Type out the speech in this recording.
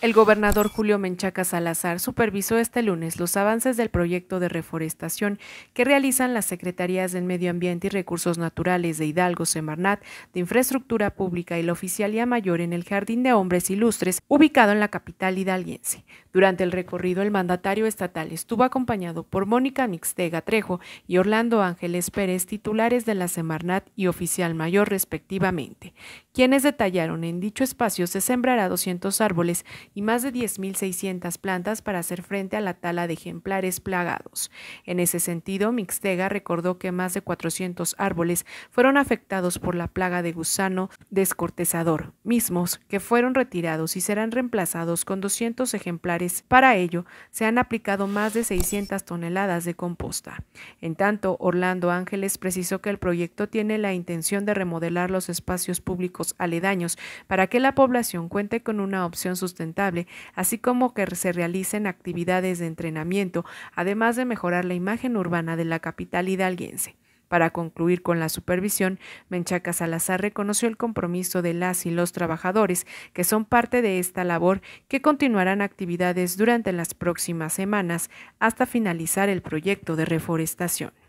El gobernador Julio Menchaca Salazar supervisó este lunes los avances del proyecto de reforestación que realizan las Secretarías del Medio Ambiente y Recursos Naturales de Hidalgo, Semarnat, de Infraestructura Pública y la Oficialía Mayor en el Jardín de Hombres Ilustres, ubicado en la capital hidalguense. Durante el recorrido, el mandatario estatal estuvo acompañado por Mónica Mixtega Trejo y Orlando Ángeles Pérez, titulares de la Semarnat y Oficial Mayor respectivamente, quienes detallaron en dicho espacio se sembrará 200 árboles y más de 10.600 plantas para hacer frente a la tala de ejemplares plagados. En ese sentido, Mixtega recordó que más de 400 árboles fueron afectados por la plaga de gusano descortezador, mismos que fueron retirados y serán reemplazados con 200 ejemplares. Para ello, se han aplicado más de 600 toneladas de composta. En tanto, Orlando Ángeles precisó que el proyecto tiene la intención de remodelar los espacios públicos aledaños para que la población cuente con una opción sustentable así como que se realicen actividades de entrenamiento, además de mejorar la imagen urbana de la capital hidalguense. Para concluir con la supervisión, Menchaca Salazar reconoció el compromiso de las y los trabajadores que son parte de esta labor que continuarán actividades durante las próximas semanas hasta finalizar el proyecto de reforestación.